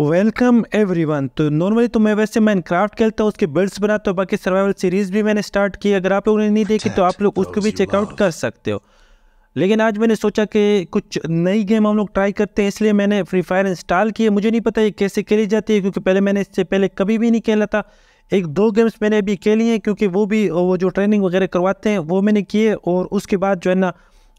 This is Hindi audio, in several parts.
वेलकम एवरीवन तो नॉर्मली तो मैं वैसे क्राफ्ट खेलता हूँ उसके बिल्ड्स बनाता हूँ बाकी सर्वाइवल सीरीज भी मैंने स्टार्ट की अगर आप लोगों ने नहीं देखी तो आप लोग उसको भी चेकआउट कर सकते हो लेकिन आज मैंने सोचा कि कुछ नई गेम हम लोग ट्राई करते हैं इसलिए मैंने फ्री फायर इंस्टॉल किए मुझे नहीं पता ये कैसे खेली जाती है क्योंकि पहले मैंने इससे पहले कभी भी नहीं खेला था एक दो गेम्स मैंने अभी खेली हैं क्योंकि वो भी वो जो ट्रेनिंग वगैरह करवाते हैं वो मैंने किए और उसके बाद जो है ना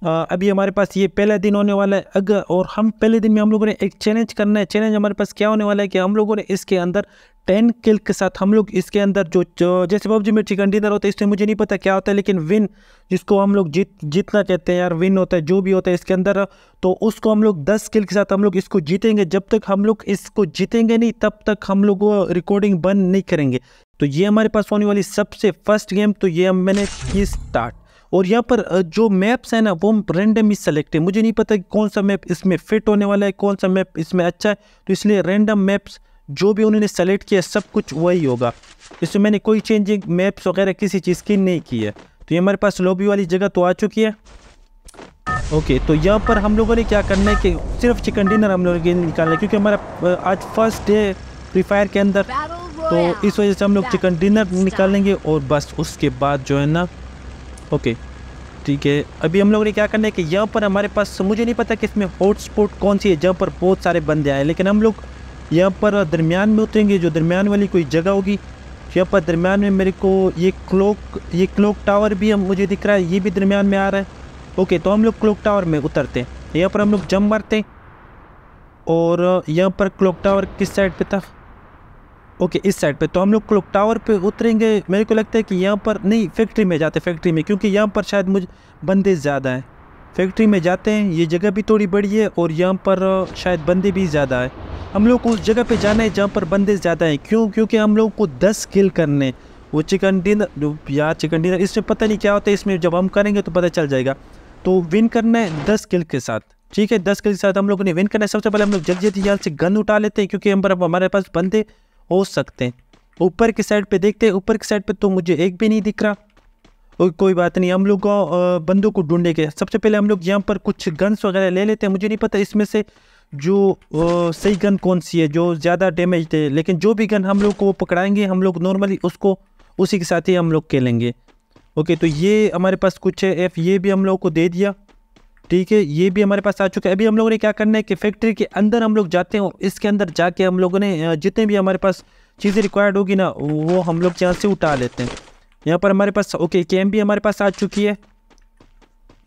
आ, अभी हमारे पास ये पहला दिन होने वाला है अग और हम पहले दिन में हम लोगों ने एक चैलेंज करना है चैलेंज हमारे पास क्या होने वाला है कि हम लोगों ने इसके अंदर टेन किल के साथ हम लोग इसके अंदर जो, जो जैसे पबजी में चिकन डिनर होता है इसमें मुझे नहीं पता क्या होता है लेकिन विन जिसको हम लोग जीत जीतना कहते हैं यार विन होता है जो भी होता है इसके अंदर तो उसको हम लोग दस किल के साथ हम लोग इसको जीतेंगे जब तक हम लोग इसको जीतेंगे नहीं तब तक हम लोग रिकॉर्डिंग बंद नहीं करेंगे तो ये हमारे पास होने वाली सबसे फर्स्ट गेम तो ये मैंने की स्टार्ट और यहाँ पर जो मैप्स हैं ना वो रेंडम ही सेलेक्ट है मुझे नहीं पता कि कौन सा मैप इसमें फिट होने वाला है कौन सा मैप इसमें अच्छा है तो इसलिए रेंडम मैप्स जो भी उन्होंने सेलेक्ट किया सब कुछ वही होगा इसमें मैंने कोई चेंजिंग मैप्स वगैरह किसी चीज़ की नहीं की है तो ये हमारे पास लॉबी वाली जगह तो आ चुकी है ओके तो यहाँ पर हम लोगों ने क्या करना है कि सिर्फ चिकन डिनर हम लोगों के निकालना है क्योंकि हमारा आज फर्स्ट डे फ्री फायर के अंदर तो इस वजह से हम लोग चिकन डिनर निकालेंगे और बस उसके बाद जो है ना ओके ठीक है अभी हम लोग ने क्या करना है कि यहाँ पर हमारे पास मुझे नहीं पता कि इसमें हॉट स्पॉट कौन सी है जहाँ पर बहुत सारे बंदे आए लेकिन हम लोग यहाँ पर दरमियान में उतरेंगे जो दरमियान वाली कोई जगह होगी यहाँ पर दरमियान में मेरे को ये क्लोक ये क्लोक टावर भी हम मुझे दिख रहा है ये भी दरमियान में आ रहा है ओके तो हम लोग क्लोक टावर में उतरते हैं यहाँ पर हम लोग जम मारते हैं और यहाँ पर क्लॉक टावर किस साइड पर था ओके इस साइड पे तो हम लोग क्लॉक टावर पे उतरेंगे मेरे को लगता है कि यहाँ पर नहीं फैक्ट्री में जाते फैक्ट्री में क्योंकि यहाँ पर शायद मुझे बंदे ज़्यादा हैं फैक्ट्री में जाते हैं ये जगह भी थोड़ी बड़ी है और यहाँ पर शायद बंदे भी ज़्यादा है हम लोग को उस जगह पे जाना है जहाँ पर बंदे ज़्यादा हैं क्यों क्योंकि हम लोग को दस किल करने वो चिकन डिनर या चिकन डिनर इसमें पता नहीं क्या होता है इसमें जब हम करेंगे तो पता चल जाएगा तो विन करना है दस किल के साथ ठीक है दस किल के साथ हम लोग ने विन करना है सबसे पहले हम लोग जल्दी जल्दी यहाँ से गन उठा लेते हैं क्योंकि हम पर हमारे पास बंदे हो सकते हैं ऊपर की साइड पे देखते हैं ऊपर की साइड पे तो मुझे एक भी नहीं दिख रहा और कोई बात नहीं हम लोग बंदूक को ढूंढने के सबसे पहले हम लोग यहाँ पर कुछ गन्स वगैरह ले लेते हैं मुझे नहीं पता इसमें से जो सही गन कौन सी है जो ज़्यादा डैमेज है लेकिन जो भी गन हम लोग को वो पकड़ाएंगे हम लोग नॉर्मली उसको उसी के साथ ही हम लोग खेलेंगे ओके तो ये हमारे पास कुछ है एफ़ ये भी हम लोग को दे दिया ठीक है ये भी हमारे पास आ चुका है अभी हम लोगों ने क्या करना है कि फैक्ट्री के अंदर हम लोग जाते हो इसके अंदर जाके हम लोगों ने जितने भी हमारे पास चीज़ें रिक्वायर्ड होगी ना वो हम लोग यहाँ से उठा लेते हैं यहाँ पर हमारे पास ओके के भी हमारे पास आ चुकी है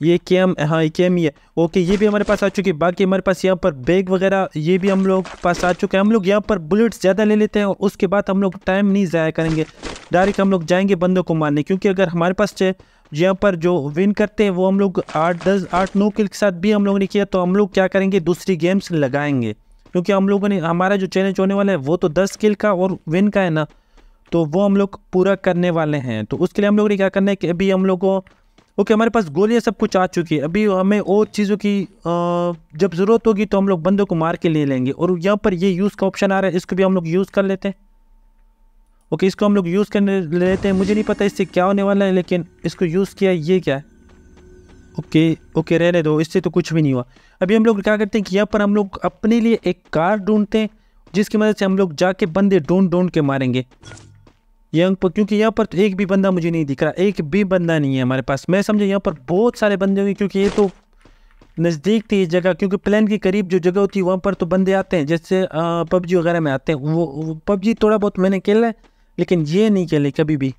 ये के एम हाँ के एम ही है ओके ये भी हमारे पास आ चुकी है बाकी हमारे पास यहाँ पर बैग वगैरह ये भी हम लोग पास आ चुके हैं हम लोग यहाँ पर बुलेट्स ज़्यादा ले लेते हैं और उसके बाद हम लोग टाइम नहीं ज़ाया करेंगे डायरेक्ट हम लोग जाएंगे बंदों को मारने क्योंकि अगर हमारे पास यहाँ पर जो विन करते हैं वो हम लोग आठ दस आठ नौ किल के साथ भी हम लोग ने किया तो हम लोग क्या करेंगे दूसरी गेम्स लगाएंगे क्योंकि हम लोगों ने हमारा जो चैलेंज होने वाला है वो तो दस किल का और विन का है ना तो वो हम लोग पूरा करने वाले हैं तो उसके लिए हम लोग ने क्या करना है कि अभी हम लोग ओके हमारे पास गोलियाँ सब कुछ आ चुकी है अभी हमें और चीज़ों की जब ज़रूरत होगी तो हम लोग बंदों को मार के ले लेंगे और यहाँ पर ये यूज़ का ऑप्शन आ रहा है इसको भी हम लोग यूज़ कर लेते हैं ओके इसको हम लोग यूज़ करने लेते हैं मुझे नहीं पता इससे क्या होने वाला है लेकिन इसको यूज़ किया ये क्या है ओके ओके रहने दो इससे तो कुछ भी नहीं हुआ अभी हम लोग क्या करते हैं कि यहाँ पर हम लोग अपने लिए एक कार ढूंढते हैं जिसकी मदद से हम लोग जाके बंदे ढूंढ ढूंढ के मारेंगे यहाँ पर क्योंकि यहाँ पर तो एक भी बंदा मुझे नहीं दिख रहा एक भी बंदा नहीं है हमारे पास मैं समझा यहाँ पर बहुत सारे बंदे होंगे क्योंकि ये तो नज़दीक थी जगह क्योंकि प्लान के करीब जो जगह होती है वहाँ पर तो बंदे आते हैं जैसे पबजी वगैरह में आते हैं वो, वो पबजी थोड़ा बहुत मैंने खेला है लेकिन ये नहीं खेले कभी भी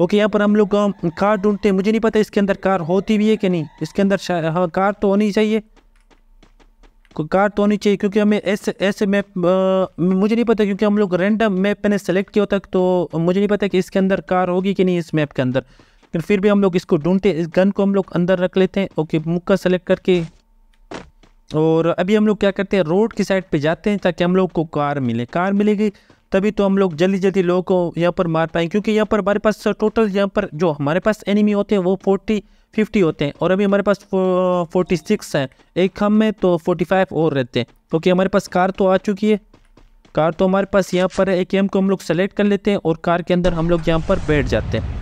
ओके यहाँ पर हम लोग कार ढूंढते हैं मुझे नहीं पता इसके अंदर कार होती भी है कि नहीं इसके अंदर हाँ कार तो होनी चाहिए कार तो होनी चाहिए क्योंकि हमें ऐसे ऐसे मैप मुझे नहीं पता क्योंकि हम लोग रेंडम मैप मैंने सेलेक्ट किया होता तो मुझे नहीं पता कि इसके अंदर कार होगी कि नहीं इस मैप के अंदर लेकिन फिर भी हम लोग इसको ढूंढते इस गन को हम लोग अंदर रख लेते हैं ओके मुक्का सेलेक्ट करके और अभी हम लोग क्या करते हैं रोड की साइड पे जाते हैं ताकि हम लोग को कार मिले कार मिलेगी तभी तो हम लोग जल्दी जल्दी लोगों को यहाँ पर मार पाएंगे क्योंकि यहाँ पर हमारे पास टोटल यहाँ पर जो हमारे पास एनिमी होते हैं वो फोर्टी फिफ्टी होते हैं और अभी हमारे पास फोर्टी सिक्स है एक खम में तो फोर्टी फाइव और रहते हैं क्योंकि हमारे पास कार तो आ चुकी है कार तो हमारे पास यहाँ पर एक एम को हम लोग सेलेक्ट कर लेते हैं और कार के अंदर हम लोग यहाँ पर बैठ जाते हैं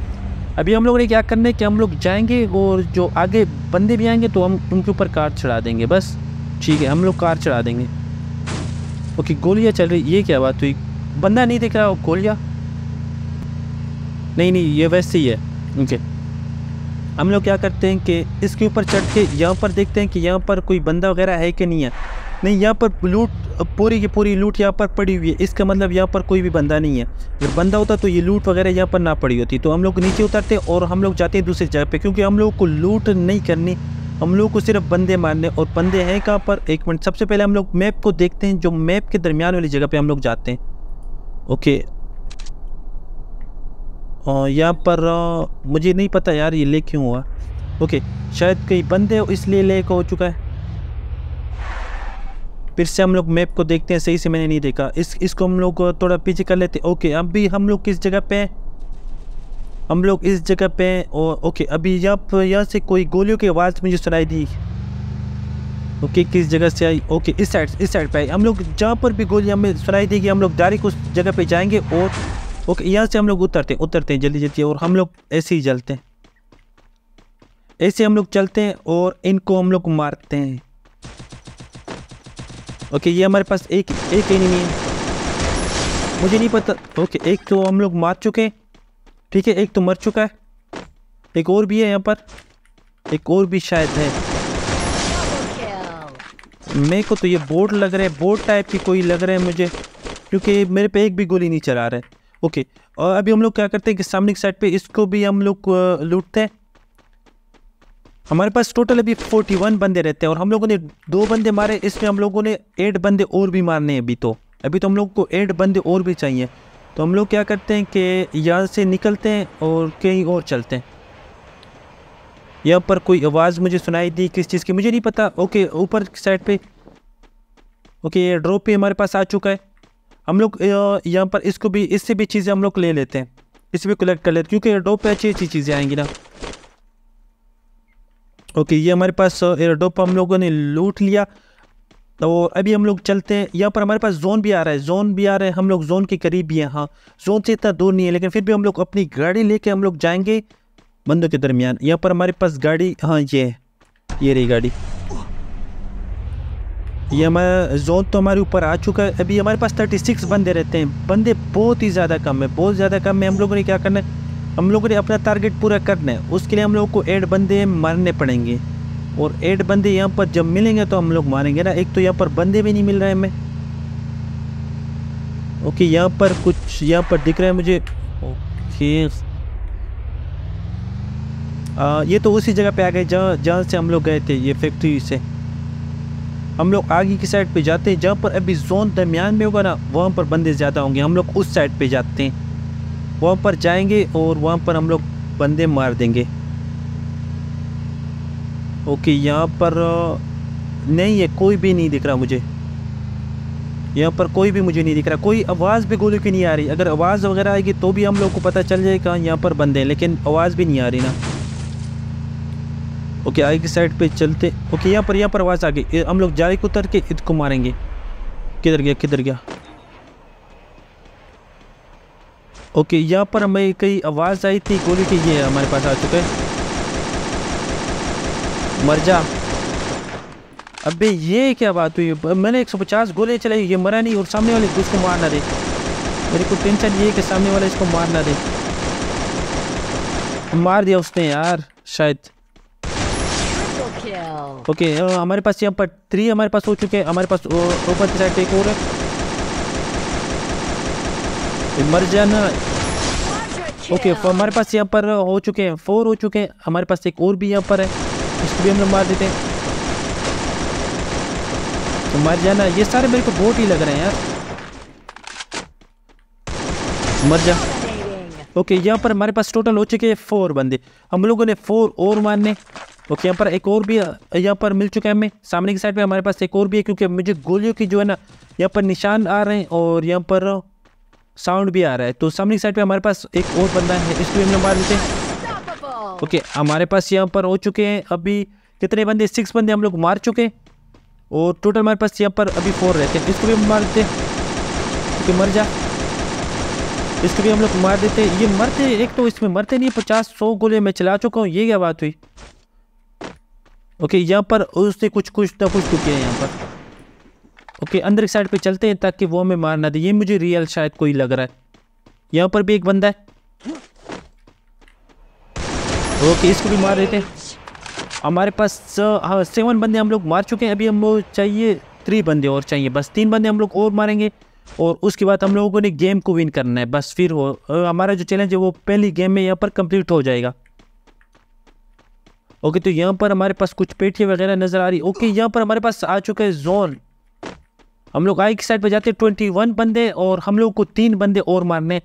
अभी हम लोग ने क्या करना है कि हम लोग जाएंगे और जो आगे बंदे भी आएंगे तो हम उनके ऊपर कार चढ़ा देंगे बस ठीक है हम लोग कार चढ़ा देंगे ओके गोलियाँ चल रही ये क्या बात हुई बंदा नहीं दिख रहा खोल गया नहीं नहीं ये वैसे ही है ओके हम लोग क्या करते हैं कि इसके ऊपर चढ़ के यहाँ पर देखते हैं कि यहाँ पर कोई बंदा वगैरह है कि नहीं है नहीं यहाँ पर लूट पूरी की पूरी लूट यहाँ पर पड़ी हुई है इसका मतलब यहाँ पर कोई भी बंदा नहीं है अगर बंदा होता तो ये लूट वगैरह यहाँ पर ना पड़ी होती तो हम लोग नीचे उतरते और हम लोग जाते हैं दूसरी जगह पे क्योंकि हम लोग को लूट नहीं करनी हम लोग को सिर्फ बंदे मारने और बंदे हैं कहाँ पर एक मिनट सबसे पहले हम लोग मैप को देखते हैं जो मैप के दरमियान वाली जगह पर हम लोग जाते हैं ओके यहाँ पर आ, मुझे नहीं पता यार ये ले क्यों हुआ ओके शायद कहीं बंदे हो इसलिए ले हो चुका है फिर से हम लोग मैप को देखते हैं सही से मैंने नहीं देखा इस इसको हम लोग थोड़ा पीछे कर लेते ओके अभी हम लोग किस जगह पे हैं हम लोग इस जगह पे हैं और ओके अभी यहाँ पर यहाँ से कोई गोलियों की आवाज़ मुझे सुनाई दी ओके किस जगह से आई ओके इस साइड इस साइड पर आई हम लोग जहाँ पर भी गोली हमें सुनाई देगी हम लोग डायरेक्ट उस जगह पर जाएंगे और ओके यहाँ से हम लोग उतरते हैं उतरते हैं जल्दी जल्दी और हम लोग ऐसे ही जलते हैं ऐसे हम लोग चलते हैं और इनको हम लोग मारते हैं ओके ये हमारे पास एक एक एनिमी है मुझे नहीं पता ओके एक तो हम लोग मार चुके हैं ठीक है एक तो मर चुका है एक और भी है यहाँ पर एक और भी शायद है मेरे को तो ये बोर्ड लग रहा है बोर्ड टाइप की कोई लग रहा है मुझे क्योंकि मेरे पे एक भी गोली नहीं चला रहा है ओके और अभी हम लोग क्या करते हैं कि सामने की साइड पे इसको भी हम लोग लूटते हैं हमारे पास टोटल अभी फोर्टी वन बंदे रहते हैं और हम लोगों ने दो बंदे मारे इसमें हम लोगों ने एट बंदे और भी मारने हैं अभी तो अभी तो हम लोग को एट बंदे और भी चाहिए तो हम लोग क्या करते हैं कि यहाँ से निकलते हैं और कहीं और चलते हैं यहाँ पर कोई आवाज़ मुझे सुनाई दी किस चीज़ की मुझे नहीं पता ओके ऊपर साइड पे ओके ये ड्रॉप भी हमारे पास आ चुका है हम लोग यहाँ पर इसको भी इससे भी चीज़ें हम लोग ले लेते हैं इसे भी कलेक्ट कर लेते हैं क्योंकि ड्रॉप पे अच्छी अच्छी चीज़ें आएंगी ना ओके ये हमारे पास ड्रॉप हम लोगों ने लूट लिया तो अभी हम लोग चलते हैं यहाँ पर हमारे पास जोन भी आ रहा है जोन भी आ रहा है हम लोग जोन के करीब भी हैं हाँ जोन से इतना दूर नहीं है लेकिन फिर भी हम लोग अपनी गाड़ी लेके हम लोग जाएंगे बंदों के दरमियान यहाँ पर हमारे पास गाड़ी हाँ ये ये रही गाड़ी ये हमारा जोन तो हमारे ऊपर आ चुका है अभी हमारे पास थर्टी सिक्स बंदे रहते हैं बंदे बहुत ही ज़्यादा कम है बहुत ज़्यादा कम है हम लोगों ने क्या करना है हम लोगों ने अपना टारगेट पूरा करना है उसके लिए हम लोगों को एड बंदे मारने पड़ेंगे और एड बंदे यहाँ पर जब मिलेंगे तो हम लोग मारेंगे ना एक तो यहाँ पर बंदे भी नहीं मिल रहे हमें ओके यहाँ पर कुछ यहाँ पर दिख रहा है मुझे ओके आ, ये तो उसी जगह पे आ गए जहाँ जहाँ से हम लोग गए थे ये फैक्ट्री से हम लोग आगे की साइड पे जाते हैं जहाँ पर अभी जोन दरमियान में होगा ना वहाँ पर बंदे ज़्यादा होंगे हम लोग उस साइड पे जाते हैं वहाँ पर जाएंगे और वहाँ पर हम लोग बंदे मार देंगे ओके यहाँ पर नहीं है कोई भी नहीं दिख रहा मुझे यहाँ पर कोई भी मुझे नहीं दिख रहा कोई आवाज़ भी गोली की नहीं आ रही अगर आवाज़ वगैरह आएगी तो भी हम लोग को पता चल जाएगा यहाँ पर बंदे लेकिन आवाज़ भी नहीं आ रही ना ओके आगे की साइड पे चलते ओके यहाँ पर यहाँ पर आवाज़ आ गई हम लोग जाए उतर के ईद को मारेंगे किधर गया किधर गया ओके यहाँ पर हमें कई आवाज़ आई थी गोली की ये हमारे पास आ चुके मर जा अबे ये क्या बात हुई मैंने 150 गोले चलाई ये मरा नहीं और सामने वाले उसको मार ना दे मेरे को टेंशन ये है कि सामने वाले इसको मार ना दे मार दिया उसने यार शायद ओके uh, हमारे पास यहाँ पर थ्री हमारे पास हो चुके हैं हमारे पास ऊपर की साइड एक और है इमर्जन ओके हमारे पास यहाँ पर हो चुके हैं फोर हो चुके हैं हमारे पास एक और भी यहाँ पर है इसको भी हम लोग मार देते हैं तो मर जाना ये सारे मेरे को बहुत ही लग रहे हैं यार मर जा ओके यहाँ पर हमारे पास टोटल हो चुके हैं फोर बंदे हम लोगों ने फोर और मारने ओके यहाँ पर एक और भी यहाँ पर मिल चुका है हमें सामने की साइड पे हमारे पास एक और भी है क्योंकि मुझे गोलियों की जो है ना यहाँ पर निशान आ रहे हैं और यहाँ पर साउंड भी आ रहा है तो सामने की साइड पे हमारे पास एक और बंदा है इसको हम लोग मार देते हैं ओके हमारे पास यहाँ पर हो चुके हैं अभी कितने बंदे सिक्स बंदे हम लोग मार चुके हैं और टोटल हमारे पास यहाँ पर अभी फोर रहते हैं इसको भी हम मार देते हैं तो मर जा इसको भी हम लोग मार देते हैं ये मरते एक तो इसमें मरते नहीं पचास सौ गोले मैं चला चुका हूँ ये क्या बात हुई ओके यहाँ पर उससे कुछ कुछ ना तो कुछ टुके हैं यहाँ पर ओके अंदर की साइड पे चलते हैं ताकि वो हमें मार ना दे ये मुझे रियल शायद कोई लग रहा है यहाँ पर भी एक बंदा है ओके इसको भी मार देते हैं हमारे पास हाँ सेवन बंदे हम लोग मार चुके हैं अभी हम लोग चाहिए थ्री बंदे और चाहिए बस तीन बंदे हम लोग और मारेंगे और उसके बाद हम लोगों ने गेम को विन करना है बस फिर हो हमारा जो चैलेंज है वो पहली गेम में यहाँ पर कंप्लीट हो जाएगा ओके तो यहाँ पर हमारे पास कुछ पेटियाँ वगैरह नज़र आ रही ओके यहाँ पर हमारे पास आ चुका है जोन हम लोग आई की साइड पर जाते हैं ट्वेंटी वन बंदे और हम लोग को तीन बंदे और मारने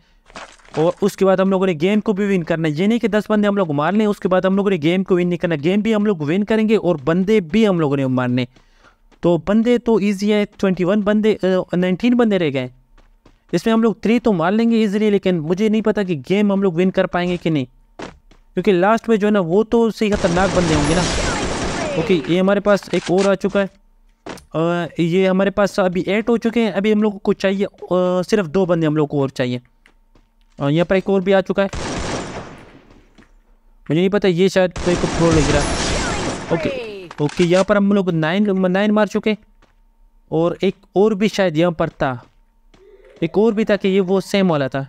और उसके बाद हम लोगों ने गेम को भी विन करना है ये नहीं कि दस बंदे हम लोग मारने उसके बाद हम लोगों ने गेम को विन नहीं करना गेम भी हम लोग विन करेंगे और बंदे भी हम लोगों ने मारने तो बंदे तो ईजी है ट्वेंटी वन बंदे नाइनटीन बंदे रह गए इसमें हम लोग थ्री तो मार लेंगे ईजिली लेकिन मुझे नहीं पता कि गेम हम लोग विन कर पाएंगे कि नहीं क्योंकि लास्ट में जो है ना वो तो सही खतरनाक बंदे होंगे ना ओके ये हमारे पास एक और आ चुका है आ, ये हमारे पास अभी एट हो चुके हैं अभी हम लोग को चाहिए आ, सिर्फ दो बंदे हम लोग को और चाहिए यहाँ पर एक और भी आ चुका है मुझे नहीं पता ये शायद कोई को फ्लोर लग रहा ओके ओके यहाँ पर हम लोग नाइन नाइन मार चुके और एक और भी शायद यहाँ पर था एक और भी था कि ये वो सेम वाला था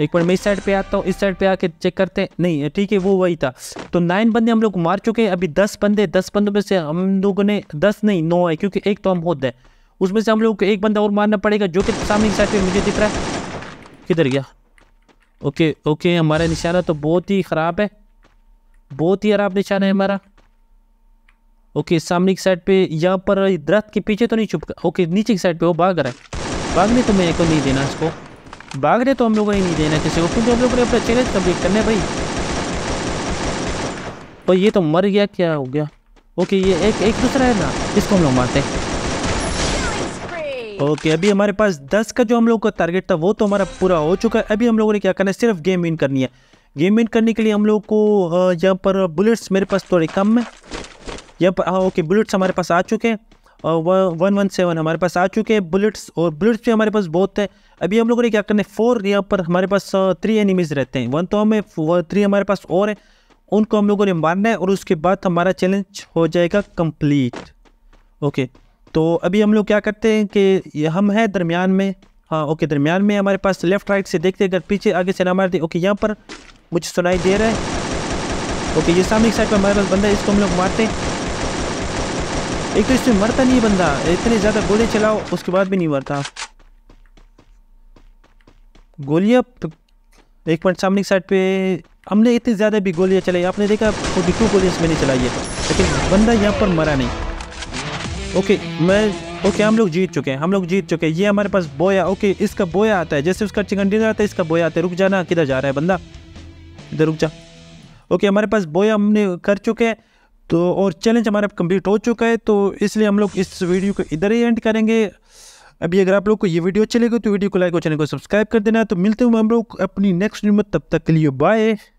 एक बार मैं इस साइड पे आता हूँ इस साइड पे आके चेक करते हैं नहीं ठीक है वो वही था तो नाइन बंदे हम लोग मार चुके हैं अभी दस बंदे दस बंदों में से हम लोगों ने दस नहीं नौ है क्योंकि एक तो हम होते हैं उसमें से हम लोग को एक बंदा और मारना पड़ेगा जो कि सामने की साइड पर मुझे दिख रहा है किधर गया ओके ओके हमारा निशाना तो बहुत ही ख़राब है बहुत ही खराब निशाना है हमारा ओके सामने की साइड पर यहाँ पर दरख्त के पीछे तो नहीं छुपका ओके नीचे की साइड पर वो भाग रहा है भागने तो मेरे को नहीं देना इसको भाग रहे तो हम लोग नहीं देना किसी को क्योंकि हम लोग अपना चैलेंज कम्प्लीट करने भाई तो ये तो मर गया क्या हो गया ओके ये एक एक दूसरा है ना इसको हम लोग मारते हैं ओके अभी हमारे पास 10 का जो हम लोग का टारगेट था वो तो हमारा पूरा हो चुका है अभी हम लोगों ने क्या करना है सिर्फ गेम विन करनी है गेम विन करने के लिए हम लोग को यहाँ पर बुलेट्स मेरे पास थोड़े कम है यहाँ पर ओके हाँ, बुलेट्स हमारे पास आ चुके हैं वन वन सेवन हमारे पास आ चुके हैं बुलेट्स और बुलेट्स भी हमारे पास बहुत है अभी हम लोगों ने क्या करना है फोर यहाँ पर हमारे पास थ्री एनिमीज़ रहते हैं वन तो हमें थ्री हमारे पास और है उनको हम लोगों ने मारना है और उसके बाद हमारा चैलेंज हो जाएगा कंप्लीट ओके तो अभी हम लोग क्या करते हैं कि हम हैं दरमियान में हाँ ओके दरमियान में हमारे पास लेफ्ट राइट से देखते अगर पीछे आगे से ना मारते ओके यहाँ पर मुझे सुनाई दे रहा है ओके ये सामने साइड पर हमारे पास बंदा है इसको हम लोग मारते हैं एक तो इससे मरता नहीं बंदा इतने ज़्यादा गोले चलाओ उसके बाद भी नहीं मरता गोलियां तो एक मिनट सामने की साइड पे हमने इतनी ज़्यादा भी गोलियां चलाई आपने देखा फोर्टी टू गोलियां मैंने चलाई है लेकिन बंदा यहाँ पर मरा नहीं ओके मैं ओके हम लोग जीत चुके हैं हम लोग जीत चुके हैं ये हमारे पास बोया ओके इसका बोया आता है जैसे उसका चिकन डिनर आता है इसका बोया आता है रुक जाना किधर जा रहा है बंदा इधर रुक जा ओके हमारे पास बोया हमने कर चुके हैं तो और चैलेंज हमारा कंप्लीट हो चुका है तो इसलिए हम लोग इस वीडियो को इधर ही एंड करेंगे अभी अगर आप लोग को ये वीडियो अच्छी लगी तो वीडियो को लाइक और चैनल को सब्सक्राइब कर देना तो मिलते हुए हम लोग अपनी नेक्स्ट वीडियो में तब तक के लिए बाय